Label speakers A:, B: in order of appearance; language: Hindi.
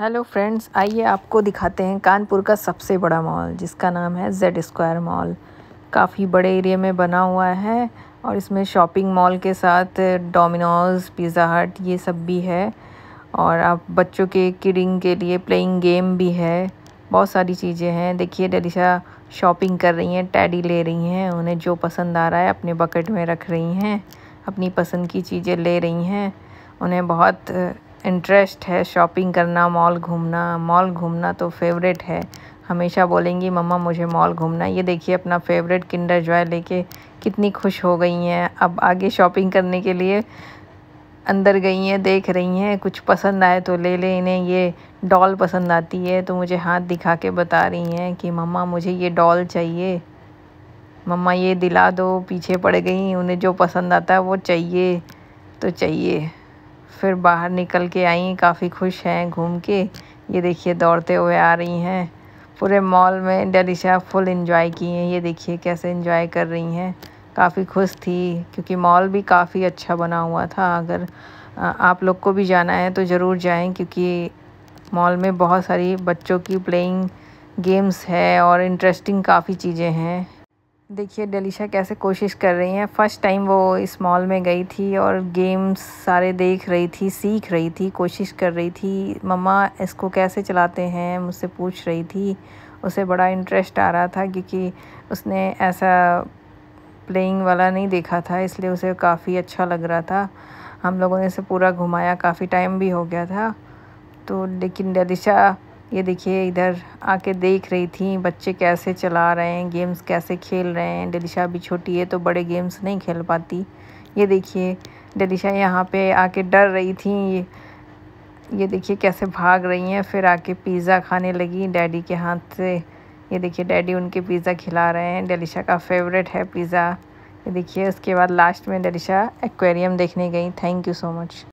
A: हेलो फ्रेंड्स आइए आपको दिखाते हैं कानपुर का सबसे बड़ा मॉल जिसका नाम है जेड स्क्वायर मॉल काफ़ी बड़े एरिया में बना हुआ है और इसमें शॉपिंग मॉल के साथ डोमिनोज पिज़्ज़ा हट ये सब भी है और आप बच्चों के किडिंग के लिए प्लेइंग गेम भी है बहुत सारी चीज़ें हैं देखिए डलिशा शॉपिंग कर रही हैं टैडी ले रही हैं उन्हें जो पसंद आ रहा है अपने बकेट में रख रही हैं अपनी पसंद की चीज़ें ले रही हैं उन्हें बहुत इंटरेस्ट है शॉपिंग करना मॉल घूमना मॉल घूमना तो फेवरेट है हमेशा बोलेंगी मम्मा मुझे मॉल घूमना ये देखिए अपना फेवरेट किंडर जॉय लेके कितनी खुश हो गई हैं अब आगे शॉपिंग करने के लिए अंदर गई हैं देख रही हैं कुछ पसंद आए तो ले ले इन्हें ये डॉल पसंद आती है तो मुझे हाथ दिखा के बता रही हैं कि मम्मा मुझे ये डॉल चाहिए मम्मा ये दिला दो पीछे पड़ गई उन्हें जो पसंद आता है वो चाहिए तो चाहिए फिर बाहर निकल के आई काफ़ी खुश हैं घूम के ये देखिए दौड़ते हुए आ रही हैं पूरे मॉल में डलिशा फुल इन्जॉय की हैं ये देखिए कैसे इन्जॉय कर रही हैं काफ़ी खुश थी क्योंकि मॉल भी काफ़ी अच्छा बना हुआ था अगर आप लोग को भी जाना है तो ज़रूर जाएं क्योंकि मॉल में बहुत सारी बच्चों की प्लेइंग गेम्स है और इंटरेस्टिंग काफ़ी चीज़ें हैं देखिए डलिशा कैसे कोशिश कर रही हैं फ़र्स्ट टाइम वो इस मॉल में गई थी और गेम्स सारे देख रही थी सीख रही थी कोशिश कर रही थी मम्मा इसको कैसे चलाते हैं मुझसे पूछ रही थी उसे बड़ा इंटरेस्ट आ रहा था क्योंकि उसने ऐसा प्लेइंग वाला नहीं देखा था इसलिए उसे काफ़ी अच्छा लग रहा था हम लोगों ने इसे पूरा घुमाया काफ़ी टाइम भी हो गया था तो लेकिन डलिशा ये देखिए इधर आके देख रही थी बच्चे कैसे चला रहे हैं गेम्स कैसे खेल रहे हैं डलिशा भी छोटी है तो बड़े गेम्स नहीं खेल पाती ये देखिए डलिशा यहाँ पे आके डर रही थी ये ये देखिए कैसे भाग रही हैं फिर आके पिज़्ज़ा खाने लगी डैडी के हाथ से ये देखिए डैडी उनके पिज़्ज़ा खिला रहे हैं डलिशा का फेवरेट है पिज़्ज़ा ये देखिए उसके बाद लास्ट में डलिशा एक्वेरियम देखने गई थैंक यू सो मच